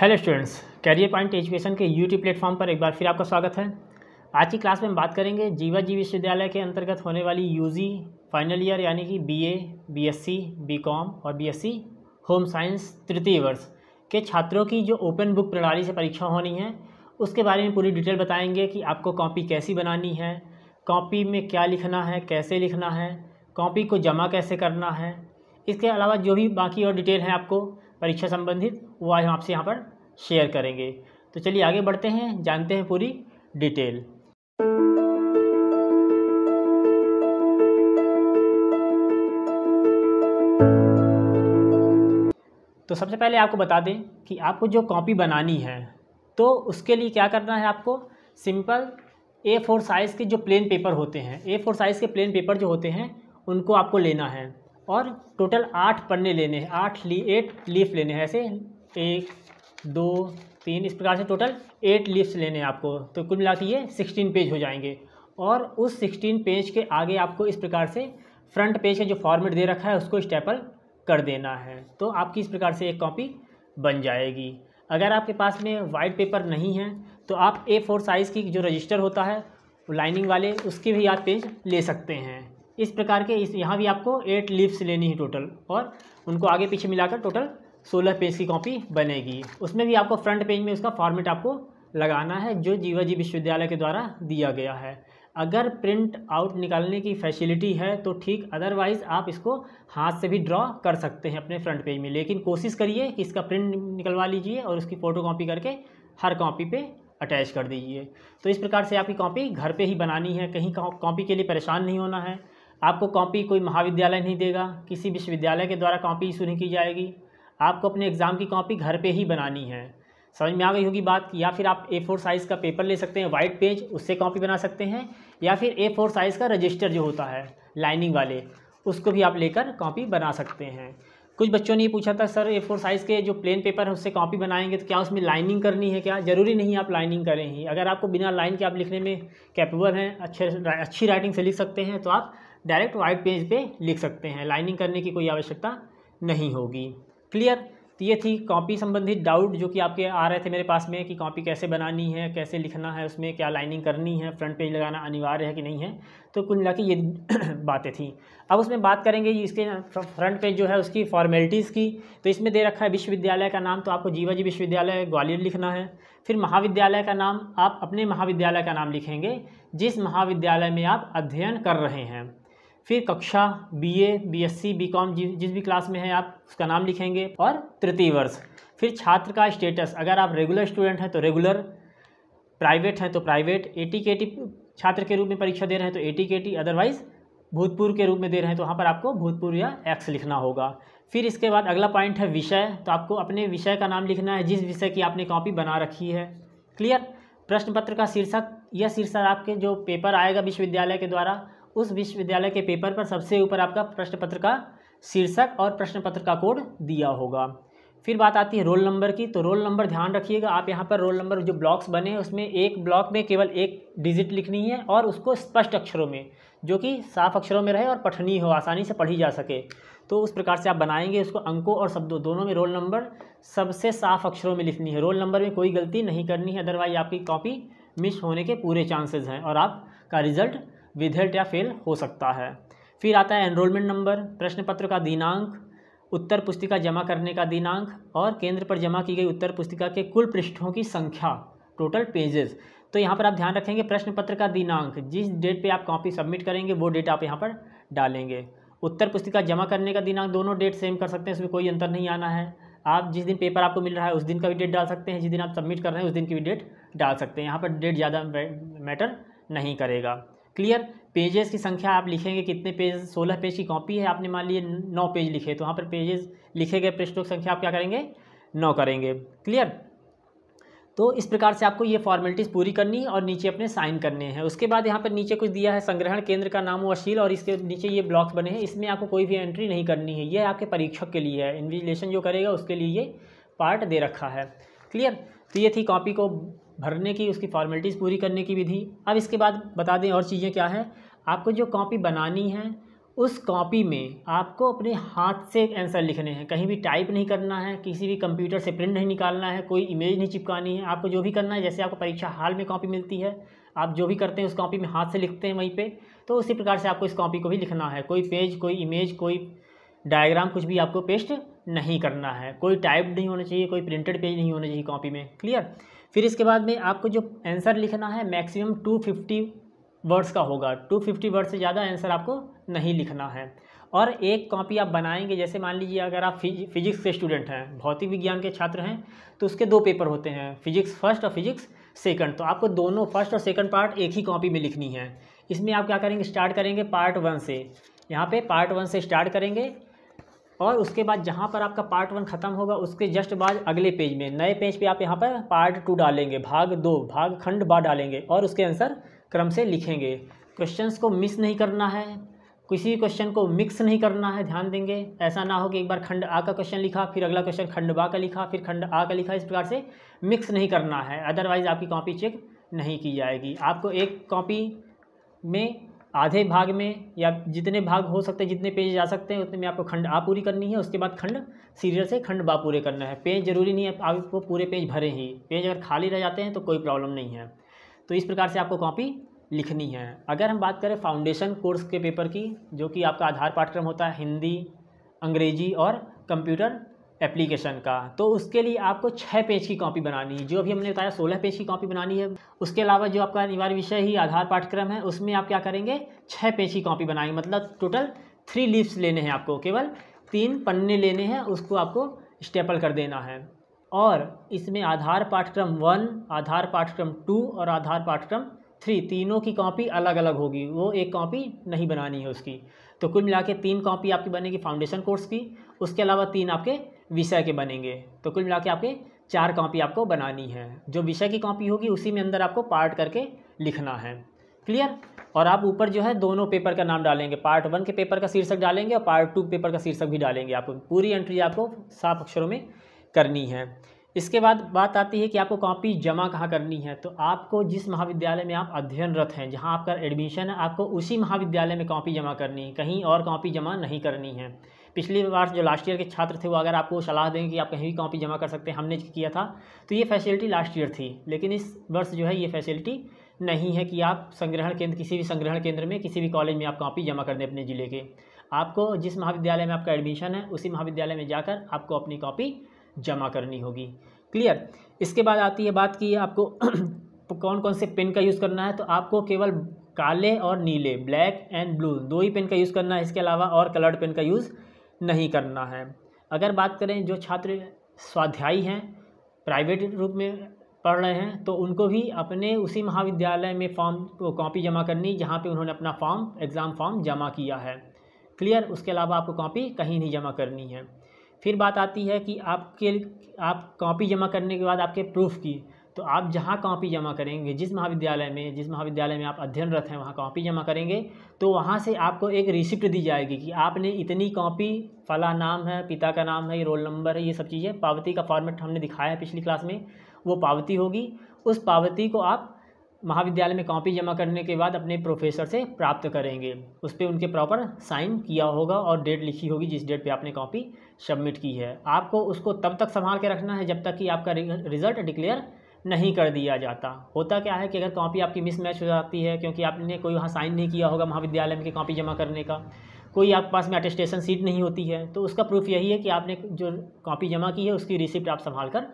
hello students career point education के YouTube platform पर एक बार फिर आपका स्वागत है आज की क्लास में हम बात करेंगे जीवा जी विश्वविद्यालय के अंतर्गत होने वाली यूजी फाइनल ईयर यानी कि बीए, बीएससी, बीकॉम और बीएससी होम साइंस तृतीय वर्ष के छात्रों की जो ओपन बुक प्रणाली से परीक्षा होनी है उसके बारे में पूरी डिटेल बताएंगे कि आपको कॉपी कैसी बनानी है कॉपी में क्या लिखना है कैसे लिखना है कॉपी को जमा कैसे करना है इसके अलावा जो भी बाकी और डिटेल हैं आपको परीक्षा संबंधित वो आज हम आपसे यहाँ पर शेयर करेंगे तो चलिए आगे बढ़ते हैं जानते हैं पूरी डिटेल तो सबसे पहले आपको बता दें कि आपको जो कॉपी बनानी है तो उसके लिए क्या करना है आपको सिंपल ए फोर साइज़ के जो प्लेन पेपर होते हैं ए फोर साइज़ के प्लेन पेपर जो होते हैं उनको आपको लेना है और टोटल आठ पन्ने लेने हैं आठ ली एट लीफ लेने हैं ऐसे एक दो तीन इस प्रकार से टोटल एट लीफ्स लेने हैं आपको तो कुल मिला के ये सिक्सटीन पेज हो जाएंगे और उस सिक्सटीन पेज के आगे आपको इस प्रकार से फ्रंट पेज का जो फॉर्मेट दे रखा है उसको स्टेपल कर देना है तो आपकी इस प्रकार से एक कॉपी बन जाएगी अगर आपके पास में वाइट पेपर नहीं है तो आप ए फोर साइज़ की जो रजिस्टर होता है लाइनिंग वाले उसके भी आप पेज ले सकते हैं इस प्रकार के इस यहाँ भी आपको एट लीव्स लेनी है टोटल और उनको आगे पीछे मिलाकर टोटल सोलह पेज की कॉपी बनेगी उसमें भी आपको फ्रंट पेज में उसका फॉर्मेट आपको लगाना है जो जीवाजी विश्वविद्यालय के द्वारा दिया गया है अगर प्रिंट आउट निकालने की फैसिलिटी है तो ठीक अदरवाइज़ आप इसको हाथ से भी ड्रॉ कर सकते हैं अपने फ्रंट पेज में लेकिन कोशिश करिए कि इसका प्रिंट निकलवा लीजिए और उसकी फ़ोटो कॉपी करके हर कॉपी पे अटैच कर दीजिए तो इस प्रकार से आपकी कॉपी घर पे ही बनानी है कहीं कॉपी के लिए परेशान नहीं होना है आपको कॉपी कोई महाविद्यालय नहीं देगा किसी विश्वविद्यालय के द्वारा कॉपी इशू नहीं की जाएगी आपको अपने एग्ज़ाम की कॉपी घर पे ही बनानी है समझ में आ गई होगी बात या फिर आप ए फोर साइज़ का पेपर ले सकते हैं वाइट पेज उससे कॉपी बना सकते हैं या फिर ए फोर साइज़ का रजिस्टर जो होता है लाइनिंग वाले उसको भी आप लेकर कॉपी बना सकते हैं कुछ बच्चों ने ये पूछा था सर ए फोर साइज़ के जो प्लेन पेपर है उससे कॉपी बनाएंगे तो क्या उसमें लाइनिंग करनी है क्या ज़रूरी नहीं आप लाइनिंग करें ही अगर आपको बिना लाइन के आप लिखने में कैपेबल हैं अच्छे अच्छी राइटिंग से लिख सकते हैं तो आप डायरेक्ट वाइट पेज पे लिख सकते हैं लाइनिंग करने की कोई आवश्यकता नहीं होगी क्लियर तो ये थी कॉपी संबंधित डाउट जो कि आपके आ रहे थे मेरे पास में कि कॉपी कैसे बनानी है कैसे लिखना है उसमें क्या लाइनिंग करनी है फ्रंट पेज लगाना अनिवार्य है कि नहीं है तो कुल मिला ये बातें थी अब उसमें बात करेंगे इसके फ्रंट पेज जो है उसकी फॉर्मेलिटीज़ की तो इसमें दे रखा है विश्वविद्यालय का नाम तो आपको जीवाजी विश्वविद्यालय ग्वालियर लिखना है फिर महाविद्यालय का नाम आप अपने महाविद्यालय का नाम लिखेंगे जिस महाविद्यालय में आप अध्ययन कर रहे हैं फिर कक्षा बीए, बीएससी, बीकॉम जिस भी क्लास में हैं आप उसका नाम लिखेंगे और तृतीय वर्ष फिर छात्र का स्टेटस अगर आप रेगुलर स्टूडेंट हैं तो रेगुलर प्राइवेट हैं तो प्राइवेट टी छात्र के रूप में परीक्षा दे रहे हैं तो टी अदरवाइज़ भूतपूर्व के रूप में दे रहे हैं तो वहाँ पर आपको भूतपूर्व या एक्स लिखना होगा फिर इसके बाद अगला पॉइंट है विषय तो आपको अपने विषय का नाम लिखना है जिस विषय की आपने कॉपी बना रखी है क्लियर प्रश्न पत्र का शीर्षक यह शीर्षक आपके जो पेपर आएगा विश्वविद्यालय के द्वारा उस विश्वविद्यालय के पेपर पर सबसे ऊपर आपका प्रश्न पत्र का शीर्षक और प्रश्न पत्र का कोड दिया होगा फिर बात आती है रोल नंबर की तो रोल नंबर ध्यान रखिएगा आप यहाँ पर रोल नंबर जो ब्लॉक्स बने हैं उसमें एक ब्लॉक में केवल एक डिजिट लिखनी है और उसको स्पष्ट अक्षरों में जो कि साफ अक्षरों में रहे और पठनीय हो आसानी से पढ़ी जा सके तो उस प्रकार से आप बनाएंगे उसको अंकों और शब्दों दोनों में रोल नंबर सबसे साफ अक्षरों में लिखनी है रोल नंबर में कोई गलती नहीं करनी है अदरवाइज आपकी कॉपी मिस होने के पूरे चांसेज हैं और आपका रिजल्ट विधेयट या फेल हो सकता है फिर आता है एनरोलमेंट नंबर प्रश्न पत्र का दिनांक उत्तर पुस्तिका जमा करने का दिनांक और केंद्र पर जमा की गई उत्तर पुस्तिका के कुल पृष्ठों की संख्या टोटल पेजेस तो यहाँ पर आप ध्यान रखेंगे प्रश्न पत्र का दिनांक जिस डेट पे आप कॉपी सबमिट करेंगे वो डेट आप यहाँ पर डालेंगे उत्तर पुस्तिका जमा करने का दिनांक दोनों डेट सेम कर सकते हैं इसमें कोई अंतर नहीं आना है आप जिस दिन पेपर आपको मिल रहा है उस दिन का भी डेट डाल सकते हैं जिस दिन आप सबमिट कर रहे हैं उस दिन की भी डेट डाल सकते हैं यहाँ पर डेट ज़्यादा मैटर नहीं करेगा क्लियर पेजेस की संख्या आप लिखेंगे कितने पेज सोलह पेज की कॉपी है आपने मान लिए नौ पेज लिखे तो वहाँ पर पेजेस लिखे गए पृष्ठों की संख्या आप क्या करेंगे नौ करेंगे क्लियर तो इस प्रकार से आपको ये फॉर्मेलिटीज़ पूरी करनी और नीचे अपने साइन करने हैं उसके बाद यहाँ पर नीचे कुछ दिया है संग्रहण केंद्र का नाम वशील और इसके नीचे ये ब्लॉक्स बने हैं इसमें आपको कोई भी एंट्री नहीं करनी है ये आपके परीक्षक के लिए है इन्विजिलेशन जो करेगा उसके लिए ये पार्ट दे रखा है क्लियर तो ये थी कॉपी को भरने की उसकी फॉर्मेलिटीज़ पूरी करने की विधि अब इसके बाद बता दें और चीज़ें क्या हैं आपको जो कॉपी बनानी है उस कॉपी में आपको अपने हाथ से आंसर लिखने हैं कहीं भी टाइप नहीं करना है किसी भी कंप्यूटर से प्रिंट नहीं निकालना है कोई इमेज नहीं चिपकानी है आपको जो भी करना है जैसे आपको परीक्षा हाल में कॉपी मिलती है आप जो भी करते हैं उस कॉपी में हाथ से लिखते हैं वहीं पे तो उसी प्रकार से आपको इस कॉपी को भी लिखना है कोई पेज कोई इमेज कोई डायग्राम कुछ भी आपको पेस्ट नहीं करना है कोई टाइप नहीं होना चाहिए कोई प्रिंटेड पेज नहीं होना चाहिए कॉपी में क्लियर फिर इसके बाद में आपको जो आंसर लिखना है मैक्सिमम 250 वर्ड्स का होगा 250 वर्ड से ज़्यादा आंसर आपको नहीं लिखना है और एक कॉपी आप बनाएंगे जैसे मान लीजिए अगर आप फिज फिजिक्स के स्टूडेंट हैं भौतिक विज्ञान के छात्र हैं तो उसके दो पेपर होते हैं फिजिक्स फर्स्ट और फिजिक्स सेकंड तो आपको दोनों फर्स्ट और सेकंड पार्ट एक ही कॉपी में लिखनी है इसमें आप क्या करेंगे स्टार्ट करेंगे पार्ट वन से यहाँ पे पार्ट वन से स्टार्ट करेंगे और उसके बाद जहाँ पर आपका पार्ट वन ख़त्म होगा उसके जस्ट बाद अगले पेज में नए पेज पे आप यहाँ पर पार्ट टू डालेंगे भाग दो भाग खंड बा डालेंगे और उसके आंसर क्रम से लिखेंगे क्वेश्चंस को मिस नहीं करना है किसी क्वेश्चन को मिक्स नहीं करना है ध्यान देंगे ऐसा ना हो कि एक बार खंड आ का क्वेश्चन लिखा फिर अगला क्वेश्चन खंड बा का लिखा फिर खंड आ का लिखा इस प्रकार से मिक्स नहीं करना है अदरवाइज़ आपकी कॉपी चेक नहीं की जाएगी आपको एक कॉपी में आधे भाग में या जितने भाग हो सकते हैं जितने पेज जा सकते हैं उतने में आपको खंड आ पूरी करनी है उसके बाद खंड सीरियल से खंड बा पूरे करना है पेज जरूरी नहीं है आपको पूरे पेज भरे ही पेज अगर खाली रह जाते हैं तो कोई प्रॉब्लम नहीं है तो इस प्रकार से आपको कॉपी लिखनी है अगर हम बात करें फाउंडेशन कोर्स के पेपर की जो कि आपका आधार पाठ्यक्रम होता है हिंदी अंग्रेजी और कंप्यूटर एप्लीकेशन का तो उसके लिए आपको छः पेज की कॉपी बनानी है जो अभी हमने बताया सोलह पेज की कॉपी बनानी है उसके अलावा जो आपका अनिवार्य विषय ही आधार पाठ्यक्रम है उसमें आप क्या करेंगे छः पेज की कॉपी बनाएंगे मतलब टोटल थ्री लीव्स लेने हैं आपको केवल तीन पन्ने लेने हैं उसको आपको स्टेपल कर देना है और इसमें आधार पाठ्यक्रम वन आधार पाठ्यक्रम टू और आधार पाठ्यक्रम थ्री तीनों की कॉपी अलग अलग होगी वो एक कॉपी नहीं बनानी है उसकी तो कुल मिला के तीन कॉपी आपकी बनेगी फाउंडेशन कोर्स की उसके अलावा तीन आपके विषय के बनेंगे तो कुल मिला के आपके चार कॉपी आपको बनानी है जो विषय की कॉपी होगी उसी में अंदर आपको पार्ट करके लिखना है क्लियर और आप ऊपर जो है दोनों पेपर का नाम डालेंगे पार्ट वन के पेपर का शीर्षक डालेंगे और पार्ट टू पेपर का शीर्षक भी डालेंगे आपको पूरी एंट्री आपको साफ अक्षरों में करनी है इसके बाद बात आती है कि आपको कॉपी जमा कहाँ करनी है तो आपको जिस महाविद्यालय में आप अध्ययनरत हैं जहाँ आपका एडमिशन है आपको उसी महाविद्यालय में कॉपी जमा करनी है कहीं और कॉपी जमा नहीं करनी है पिछली बार जो लास्ट ईयर के छात्र थे वो अगर आपको सलाह दें कि आप कहीं भी कॉपी जमा कर सकते हैं हमने किया था तो ये फैसिलिटी लास्ट ईयर थी लेकिन इस वर्ष जो है ये फैसिलिटी नहीं है कि आप संग्रहण केंद्र किसी भी संग्रहण केंद्र में किसी भी कॉलेज में आप कॉपी जमा कर दें अपने ज़िले के आपको जिस महाविद्यालय में आपका एडमिशन है उसी महाविद्यालय में जाकर आपको अपनी कॉपी जमा करनी होगी क्लियर इसके बाद आती है बात कि आपको कौन कौन से पेन का यूज़ करना है तो आपको केवल काले और नीले ब्लैक एंड ब्लू दो ही पेन का यूज़ करना है इसके अलावा और कलर्ड पेन का यूज़ नहीं करना है अगर बात करें जो छात्र स्वाध्यायी हैं प्राइवेट रूप में पढ़ रहे हैं तो उनको भी अपने उसी महाविद्यालय में फॉर्म कॉपी जमा करनी जहाँ पे उन्होंने अपना फॉर्म एग्ज़ाम फॉर्म जमा किया है क्लियर उसके अलावा आपको कॉपी कहीं नहीं जमा करनी है फिर बात आती है कि आपके आप कॉपी जमा करने के बाद आपके प्रूफ की तो आप जहाँ कॉपी जमा करेंगे जिस महाविद्यालय में जिस महाविद्यालय में आप अध्ययनरत हैं वहाँ कॉपी जमा करेंगे तो वहाँ से आपको एक रिसिप्ट दी जाएगी कि आपने इतनी कॉपी फला नाम है पिता का नाम है ये रोल नंबर है ये सब चीज़ें पावती का फॉर्मेट हमने दिखाया है पिछली क्लास में वो पावती होगी उस पावती को आप महाविद्यालय में कॉपी जमा करने के बाद अपने प्रोफेसर से प्राप्त करेंगे उस पर उनके प्रॉपर साइन किया होगा और डेट लिखी होगी जिस डेट पे आपने कॉपी सबमिट की है आपको उसको तब तक संभाल के रखना है जब तक कि आपका रिजल्ट डिक्लेयर नहीं कर दिया जाता होता क्या है कि अगर कॉपी आपकी मिसमैच हो जाती है क्योंकि आपने कोई वहाँ साइन नहीं किया होगा महाविद्यालय में कॉपी जमा करने का कोई आपके पास में अटेस्टेशन सीट नहीं होती है तो उसका प्रूफ यही है कि आपने जो कॉपी जमा की है उसकी रिसिप्ट आप संभाल कर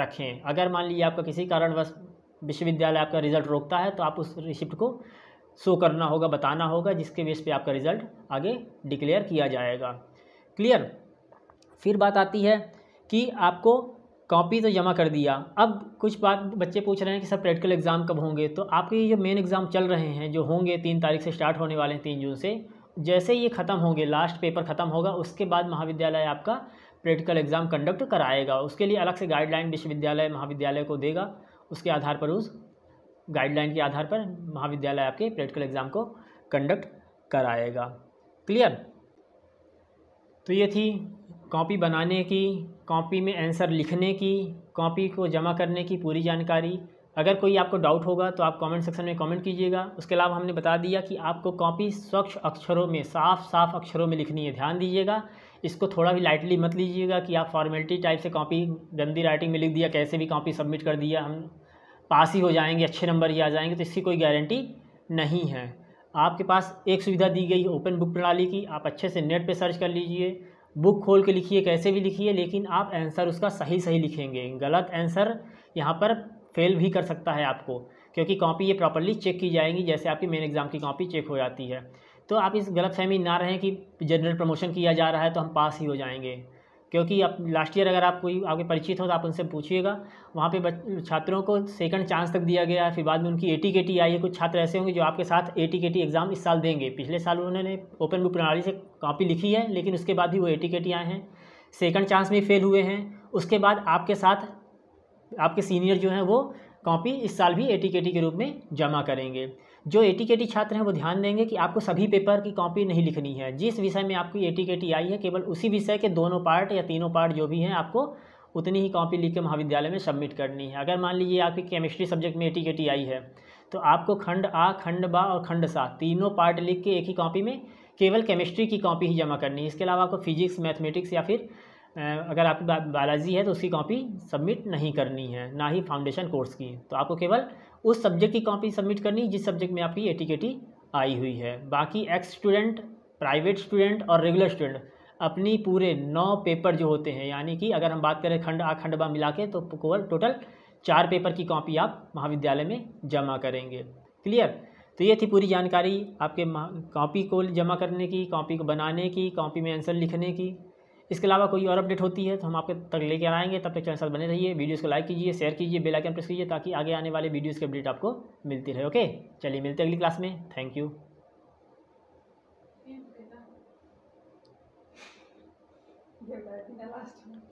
रखें अगर मान लीजिए आपका किसी कारणवश विश्वविद्यालय आपका रिज़ल्ट रोकता है तो आप उस रिसिप्ट को शो करना होगा बताना होगा जिसके बेस पे आपका रिज़ल्ट आगे डिक्लेयर किया जाएगा क्लियर फिर बात आती है कि आपको कॉपी तो जमा कर दिया अब कुछ बात बच्चे पूछ रहे हैं कि सर प्रैक्टिकल एग्ज़ाम कब होंगे तो आपके जो मेन एग्ज़ाम चल रहे हैं जो होंगे तीन तारीख से स्टार्ट होने वाले हैं तीन जून से जैसे ये ख़त्म होंगे लास्ट पेपर ख़त्म होगा उसके बाद महाविद्यालय आपका प्रैक्टिकल एग्ज़ाम कंडक्ट कराएगा उसके लिए अलग से गाइडलाइन विश्वविद्यालय महाविद्यालय को देगा उसके आधार पर उस गाइडलाइन के आधार पर महाविद्यालय आपके प्रैक्टिकल एग्ज़ाम को कंडक्ट कराएगा क्लियर तो ये थी कॉपी बनाने की कॉपी में आंसर लिखने की कॉपी को जमा करने की पूरी जानकारी अगर कोई आपको डाउट होगा तो आप कमेंट सेक्शन में कमेंट कीजिएगा उसके अलावा हमने बता दिया कि आपको कॉपी स्वच्छ अक्षरों में साफ साफ अक्षरों में लिखनी है ध्यान दीजिएगा इसको थोड़ा भी लाइटली मत लीजिएगा कि आप फॉर्मेलिटी टाइप से कॉपी गंदी राइटिंग में लिख दिया कैसे भी कॉपी सबमिट कर दिया हम पास ही हो जाएंगे अच्छे नंबर ही आ जाएंगे तो इसकी कोई गारंटी नहीं है आपके पास एक सुविधा दी गई ओपन बुक प्रणाली की आप अच्छे से नेट पर सर्च कर लीजिए बुक खोल के लिखिए कैसे भी लिखिए लेकिन आप आंसर उसका सही सही लिखेंगे गलत आंसर यहाँ पर फेल भी कर सकता है आपको क्योंकि कॉपी ये प्रॉपरली चेक की जाएंगी जैसे आपकी मेन एग्ज़ाम की कॉपी चेक हो जाती है तो आप इस गलत फहमी ना रहें कि जनरल प्रमोशन किया जा रहा है तो हम पास ही हो जाएंगे क्योंकि आप लास्ट ईयर अगर आप कोई आपके परिचित हो तो आप उनसे पूछिएगा वहाँ पे छात्रों को सेकंड चांस तक दिया गया है फिर बाद में उनकी एटी के टी आई है कुछ छात्र ऐसे होंगे जो आपके साथ एटी के टी एग्ज़ाम इस साल देंगे पिछले साल उन्होंने ओपन बुक प्रणाली से कॉपी लिखी है लेकिन उसके बाद भी वो एटी आए हैं सेकंड चांस में फेल हुए हैं उसके बाद आपके साथ आपके सीनियर जो हैं वो कॉपी इस साल भी एटी के रूप में जमा करेंगे जो एटी छात्र हैं वो ध्यान देंगे कि आपको सभी पेपर की कॉपी नहीं लिखनी है जिस विषय में आपकी एटी आई है केवल उसी विषय के दोनों पार्ट या तीनों पार्ट जो भी हैं आपको उतनी ही कॉपी लिख के महाविद्यालय में सबमिट करनी है अगर मान लीजिए आपकी केमिस्ट्री सब्जेक्ट में एटी आई है तो आपको खंड आ खंड बा और खंड सा तीनों पार्ट लिख के एक ही कॉपी में केवल केमिस्ट्री की कॉपी ही जमा करनी है इसके अलावा आपको फिजिक्स मैथमेटिक्स या फिर अगर आपकी बायोलॉजी है तो उसकी कॉपी सबमिट नहीं करनी है ना ही फाउंडेशन कोर्स की तो आपको केवल उस सब्जेक्ट की कॉपी सबमिट करनी जिस सब्जेक्ट में आपकी एटीकेटी आई हुई है बाकी एक्स स्टूडेंट प्राइवेट स्टूडेंट और रेगुलर स्टूडेंट अपनी पूरे नौ पेपर जो होते हैं यानी कि अगर हम बात करें खंड आ खंड बा मिला के तो टोटल चार पेपर की कॉपी आप महाविद्यालय में जमा करेंगे क्लियर तो ये थी पूरी जानकारी आपके कॉपी को जमा करने की कॉपी को बनाने की कॉपी में आंसर लिखने की इसके अलावा कोई और अपडेट होती है तो हम आपके तक लेकर आएंगे तब तक चैनल साथ बने रहिए वीडियोस को लाइक कीजिए शेयर कीजिए बेल आइकन प्रेस कीजिए ताकि आगे आने वाले वीडियोस की अपडेट आपको मिलती रहे ओके चलिए मिलते हैं अगली क्लास में थैंक यू लास्ट